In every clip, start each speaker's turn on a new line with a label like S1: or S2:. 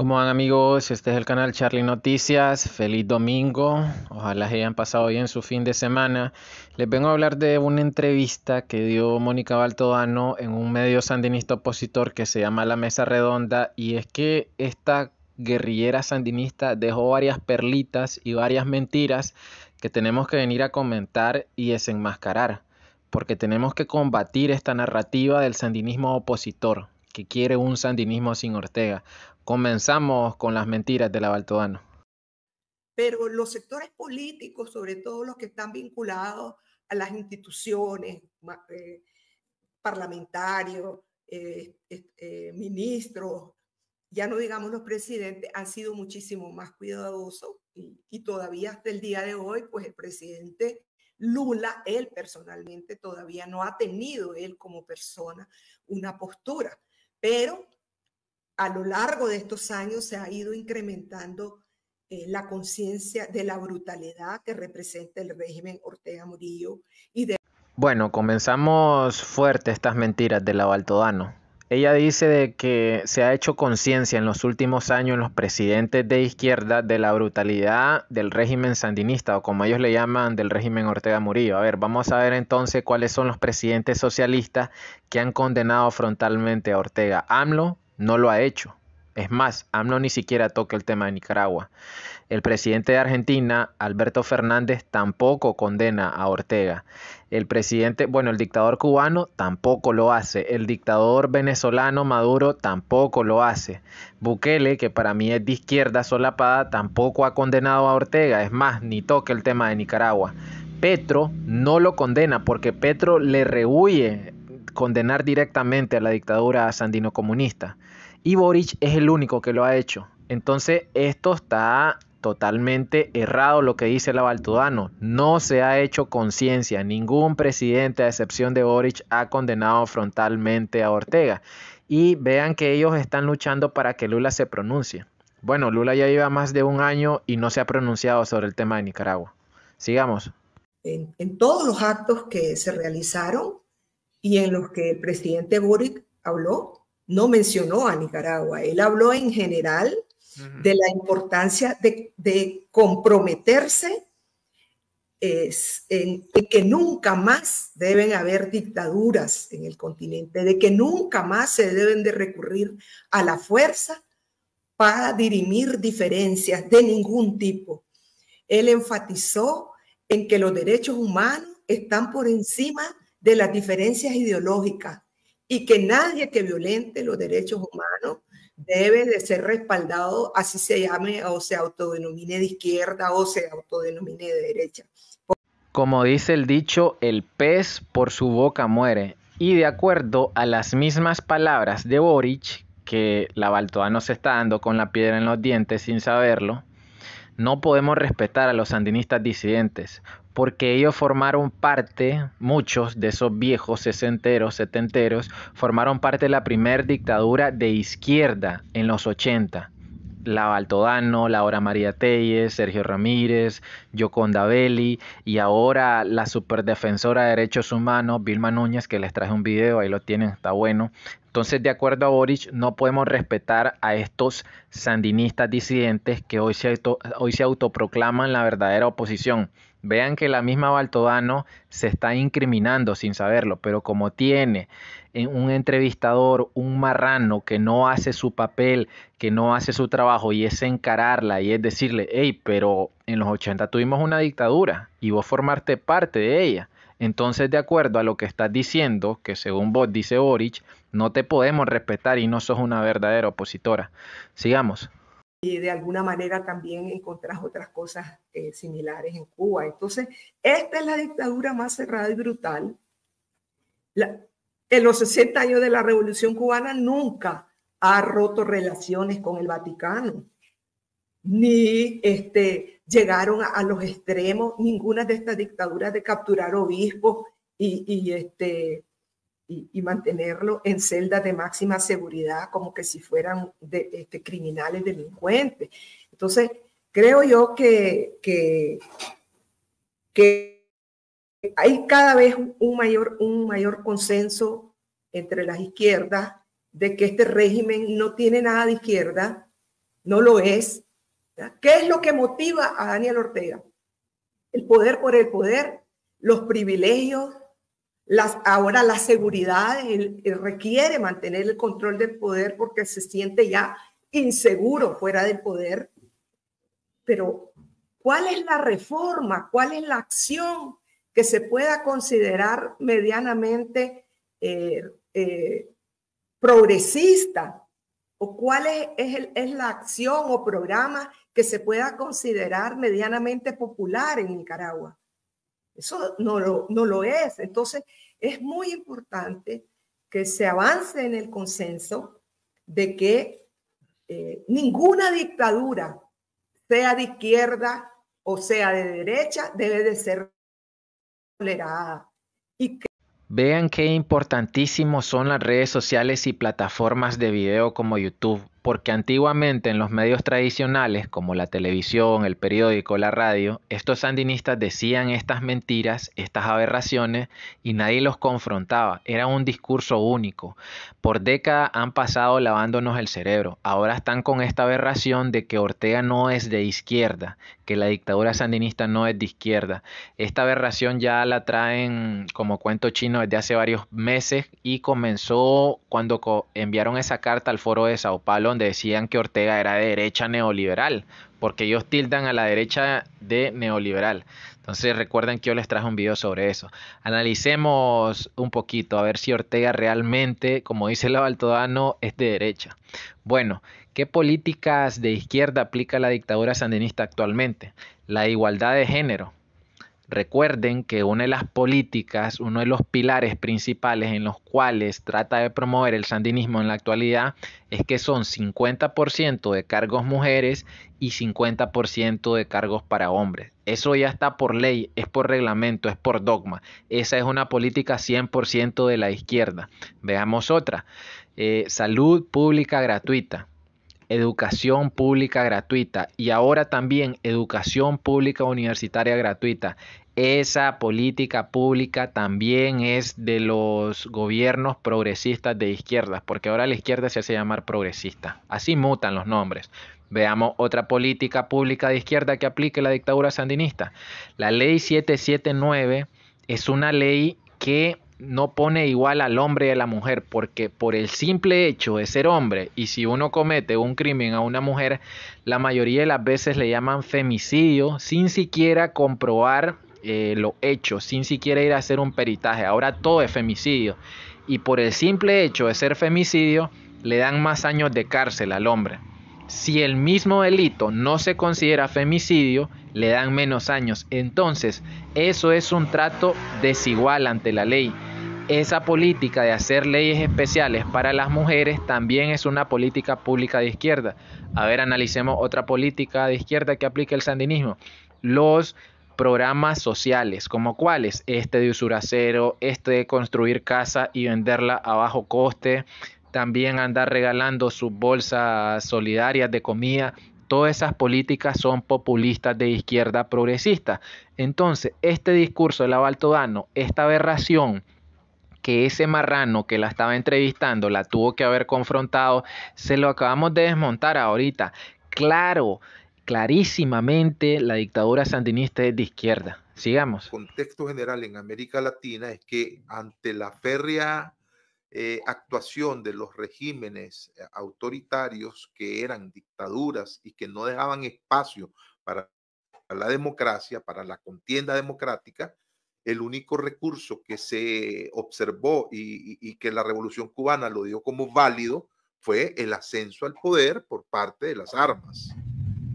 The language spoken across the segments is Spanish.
S1: ¿Cómo van amigos? Este es el canal Charlie Noticias. Feliz domingo. Ojalá hayan pasado bien su fin de semana. Les vengo a hablar de una entrevista que dio Mónica Baltodano en un medio sandinista opositor que se llama La Mesa Redonda. Y es que esta guerrillera sandinista dejó varias perlitas y varias mentiras que tenemos que venir a comentar y desenmascarar. Porque tenemos que combatir esta narrativa del sandinismo opositor que quiere un sandinismo sin Ortega, comenzamos con las mentiras de la Baltodano.
S2: Pero los sectores políticos, sobre todo los que están vinculados a las instituciones, eh, parlamentarios, eh, eh, ministros, ya no digamos los presidentes, han sido muchísimo más cuidadosos y, y, todavía hasta el día de hoy, pues el presidente Lula, él personalmente todavía no ha tenido él como persona una postura, pero a lo largo de estos años se ha ido incrementando eh, la conciencia de la brutalidad que representa el régimen Ortega Murillo y de...
S1: Bueno, comenzamos fuerte estas mentiras de la Baltodano. Ella dice de que se ha hecho conciencia en los últimos años en los presidentes de izquierda de la brutalidad del régimen sandinista o como ellos le llaman del régimen Ortega Murillo. A ver, vamos a ver entonces cuáles son los presidentes socialistas que han condenado frontalmente a Ortega. AMLO, no lo ha hecho. Es más, AMLO ni siquiera toca el tema de Nicaragua. El presidente de Argentina, Alberto Fernández, tampoco condena a Ortega. El presidente, bueno, el dictador cubano tampoco lo hace. El dictador venezolano Maduro tampoco lo hace. Bukele, que para mí es de izquierda solapada, tampoco ha condenado a Ortega. Es más, ni toca el tema de Nicaragua. Petro no lo condena porque Petro le rehuye condenar directamente a la dictadura sandino comunista. Y Boric es el único que lo ha hecho. Entonces esto está totalmente errado lo que dice la Baltudano. No se ha hecho conciencia. Ningún presidente, a excepción de Boric, ha condenado frontalmente a Ortega. Y vean que ellos están luchando para que Lula se pronuncie. Bueno, Lula ya lleva más de un año y no se ha pronunciado sobre el tema de Nicaragua. Sigamos.
S2: En, en todos los actos que se realizaron y en los que el presidente Boric habló, no mencionó a Nicaragua, él habló en general de la importancia de, comprometerse en, en, que nunca más deben haber dictaduras en el continente, de que nunca más se deben de recurrir a la fuerza para dirimir diferencias de ningún tipo. Él enfatizó en que los derechos humanos están por encima de las diferencias ideológicas y que nadie que violente los derechos humanos debe de ser respaldado, así se llame o se autodenomine de izquierda o se autodenomine de derecha.
S1: Como dice el dicho, el pez por su boca muere. Y de acuerdo a las mismas palabras de Boric, que la Baltoa nos está dando con la piedra en los dientes sin saberlo, no podemos respetar a los sandinistas disidentes, porque ellos formaron parte, muchos de esos viejos sesenteros, setenteros, formaron parte de la primera dictadura de izquierda en los 80. La Baltodano, Laura María Telles, Sergio Ramírez, Yoconda Belli y ahora la superdefensora de derechos humanos, Vilma Núñez, que les traje un video, ahí lo tienen, está bueno. Entonces, de acuerdo a Boric, no podemos respetar a estos sandinistas disidentes que hoy se, hoy se autoproclaman la verdadera oposición. Vean que la misma Baltodano se está incriminando sin saberlo, pero como tiene en un entrevistador, un marrano que no hace su papel, que no hace su trabajo y es encararla y es decirle, hey, pero en los 80 tuvimos una dictadura y vos formarte parte de ella. Entonces, de acuerdo a lo que estás diciendo, que según vos dice Boric, no te podemos respetar y no sos una verdadera opositora. Sigamos.
S2: Y de alguna manera también encontrás otras cosas eh, similares en Cuba. Entonces, esta es la dictadura más cerrada y brutal. en los 60 años de la Revolución Cubana nunca ha roto relaciones con el Vaticano ni este, llegaron a, los extremos, ninguna de estas dictaduras de capturar obispos y, y este, y, mantenerlo en celdas de máxima seguridad como que si fueran de, este, criminales delincuentes. Entonces, creo yo que, hay cada vez un mayor, un mayor consenso entre las izquierdas de que este régimen no tiene nada de izquierda, no lo es, ¿Qué es lo que motiva a Daniel Ortega? El poder por el poder, los privilegios, ahora la seguridad él, requiere mantener el control del poder porque se siente ya inseguro fuera del poder. Pero, ¿cuál es la reforma? ¿Cuál es la acción que se pueda considerar medianamente eh, eh, progresista o cuál es, el, la acción o programa que se pueda considerar medianamente popular en Nicaragua. Eso no lo, no lo es. Entonces, es muy importante que se avance en el consenso de que eh, ninguna dictadura, sea de izquierda o sea de derecha, debe de ser tolerada.
S1: Y que Vean qué importantísimos son las redes sociales y plataformas de video como YouTube porque antiguamente en los medios tradicionales como la televisión, el periódico, la radio, estos sandinistas decían estas mentiras, estas aberraciones y nadie los confrontaba, era un discurso único. Por décadas han pasado lavándonos el cerebro, ahora están con esta aberración de que Ortega no es de izquierda, que la dictadura sandinista no es de izquierda. Esta aberración ya la traen como cuento chino desde hace varios meses y comenzó cuando enviaron esa carta al foro de Sao Paulo donde decían que Ortega era de derecha neoliberal, porque ellos tildan a la derecha de neoliberal. Entonces recuerden que yo les traje un video sobre eso. Analicemos un poquito a ver si Ortega realmente, como dice la Baltodano, es de derecha. Bueno, ¿qué políticas de izquierda aplica la dictadura sandinista actualmente? La igualdad de género, Recuerden que una de las políticas, uno de los pilares principales en los cuales trata de promover el sandinismo en la actualidad es que son 50% de cargos mujeres y 50% de cargos para hombres. Eso ya está por ley, es por reglamento, es por dogma. Esa es una política 100% de la izquierda. Veamos otra. Eh, salud pública gratuita educación pública gratuita y ahora también educación pública universitaria gratuita. Esa política pública también es de los gobiernos progresistas de izquierdas, porque ahora la izquierda se hace llamar progresista. Así mutan los nombres. Veamos otra política pública de izquierda que aplique la dictadura sandinista. La ley 779 es una ley que no pone igual al hombre y a la mujer, porque por el simple hecho de ser hombre, y si uno comete un crimen a una mujer, la mayoría de las veces le llaman femicidio sin siquiera comprobar eh, lo hecho, sin siquiera ir a hacer un peritaje. Ahora todo es femicidio. Y por el simple hecho de ser femicidio, le dan más años de cárcel al hombre. Si el mismo delito no se considera femicidio, le dan menos años. Entonces, eso es un trato desigual ante la ley esa política de hacer leyes especiales para las mujeres también es una política pública de izquierda. A ver, analicemos otra política de izquierda que aplica el sandinismo. Los programas sociales, como cuáles, este de usuracero este de construir casa y venderla a bajo coste, también andar regalando sus bolsas solidarias de comida, todas esas políticas son populistas de izquierda progresista. Entonces, este discurso de la abaltodano, esta aberración, que ese marrano que la estaba entrevistando la tuvo que haber confrontado, se lo acabamos de desmontar ahorita. Claro, clarísimamente la dictadura sandinista es de izquierda. Sigamos. El
S3: contexto general en América Latina es que ante la férrea eh, actuación de los regímenes eh, autoritarios que eran dictaduras y que no dejaban espacio para la democracia, para la contienda democrática, el único recurso que se observó y, que la revolución cubana lo dio como válido fue el ascenso al poder por parte de las armas.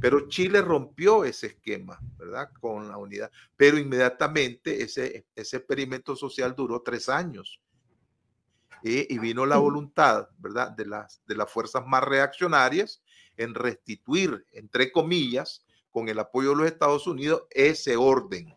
S3: Pero Chile rompió ese esquema, ¿verdad? Con la unidad. Pero inmediatamente ese, experimento social duró tres años. Eh, y vino la mm. voluntad, ¿verdad? de las fuerzas más reaccionarias en restituir, entre comillas, con el apoyo de los Estados Unidos, ese orden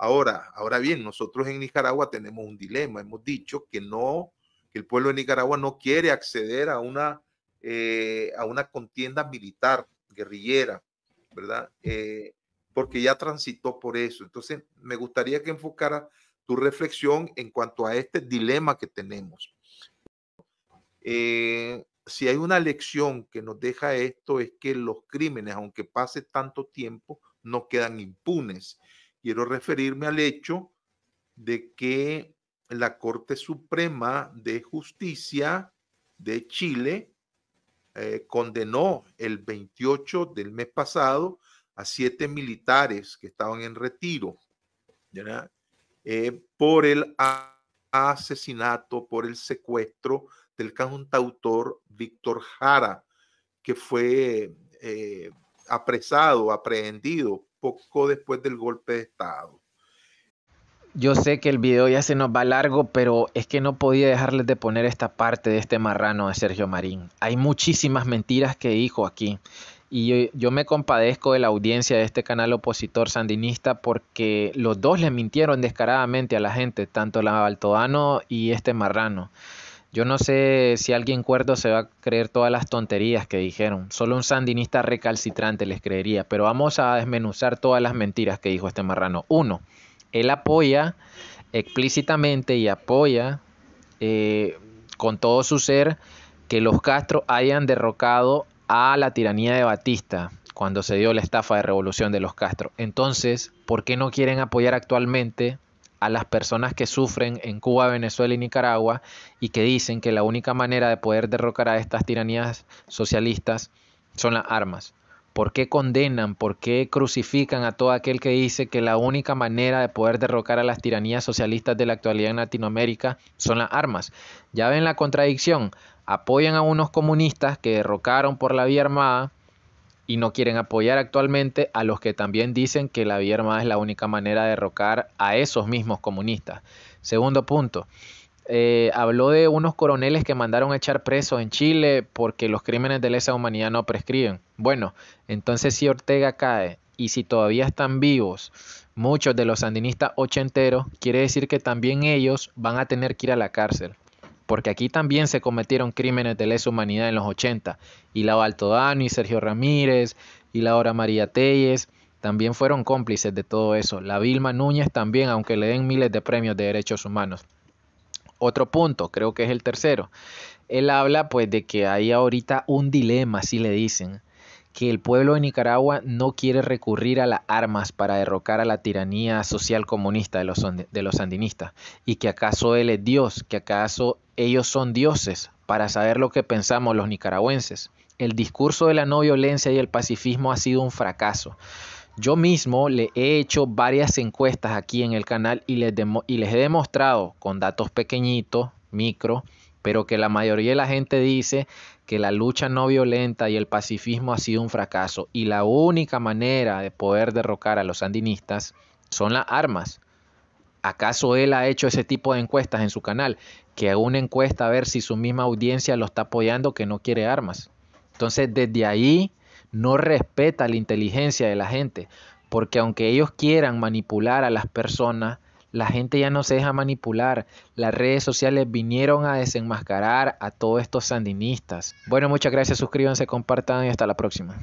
S3: Ahora, ahora bien, nosotros en Nicaragua tenemos un dilema. Hemos dicho que no, que el pueblo de Nicaragua no quiere acceder a una, eh, a una contienda militar guerrillera, ¿verdad? Eh, porque ya transitó por eso. Entonces, me gustaría que enfocara tu reflexión en cuanto a este dilema que tenemos. Eh, si hay una lección que nos deja esto es que los crímenes, aunque pase tanto tiempo, no quedan impunes Quiero referirme al hecho de que la Corte Suprema de Justicia de Chile eh, condenó el 28 del mes pasado a siete militares que estaban en retiro eh, por el asesinato, por el secuestro del cantautor Víctor Jara, que fue eh, apresado, aprehendido poco después del golpe de Estado.
S1: Yo sé que el video ya se nos va largo, pero es que no podía dejarles de poner esta parte de este marrano de Sergio Marín. Hay muchísimas mentiras que dijo aquí. Y yo, me compadezco de la audiencia de este canal opositor sandinista porque los dos le mintieron descaradamente a la gente, tanto la Baltodano y este marrano. Yo no sé si alguien cuerdo se va a creer todas las tonterías que dijeron. Solo un sandinista recalcitrante les creería. Pero vamos a desmenuzar todas las mentiras que dijo este marrano. Uno, él apoya explícitamente y apoya eh, con todo su ser que los Castro hayan derrocado a la tiranía de Batista cuando se dio la estafa de revolución de los Castro. Entonces, ¿por qué no quieren apoyar actualmente a las personas que sufren en Cuba, Venezuela y Nicaragua y que dicen que la única manera de poder derrocar a estas tiranías socialistas son las armas. ¿Por qué condenan, por qué crucifican a todo aquel que dice que la única manera de poder derrocar a las tiranías socialistas de la actualidad en Latinoamérica son las armas? Ya ven la contradicción. Apoyan a unos comunistas que derrocaron por la vía armada y no quieren apoyar actualmente a los que también dicen que la vía armada es la única manera de derrocar a esos mismos comunistas. Segundo punto, eh, habló de unos coroneles que mandaron a echar presos en Chile porque los crímenes de lesa humanidad no prescriben. Bueno, entonces si Ortega cae y si todavía están vivos muchos de los sandinistas ochenteros, quiere decir que también ellos van a tener que ir a la cárcel porque aquí también se cometieron crímenes de lesa humanidad en los 80. Y la Baltodano y Sergio Ramírez y Laura María Telles también fueron cómplices de todo eso. La Vilma Núñez también, aunque le den miles de premios de derechos humanos. Otro punto, creo que es el tercero. Él habla pues de que hay ahorita un dilema, si le dicen, que el pueblo de Nicaragua no quiere recurrir a las armas para derrocar a la tiranía social comunista de los, de los sandinistas y que acaso él es Dios, que acaso ellos son dioses para saber lo que pensamos los nicaragüenses. El discurso de la no violencia y el pacifismo ha sido un fracaso. Yo mismo le he hecho varias encuestas aquí en el canal y les, y les he demostrado con datos pequeñitos, micro, pero que la mayoría de la gente dice que la lucha no violenta y el pacifismo ha sido un fracaso y la única manera de poder derrocar a los sandinistas son las armas. ¿Acaso él ha hecho ese tipo de encuestas en su canal? Que haga una encuesta a ver si su misma audiencia lo está apoyando que no quiere armas. Entonces desde ahí no respeta la inteligencia de la gente, porque aunque ellos quieran manipular a las personas, la gente ya no se deja manipular. Las redes sociales vinieron a desenmascarar a todos estos sandinistas. Bueno, muchas gracias. Suscríbanse, compartan y hasta la próxima.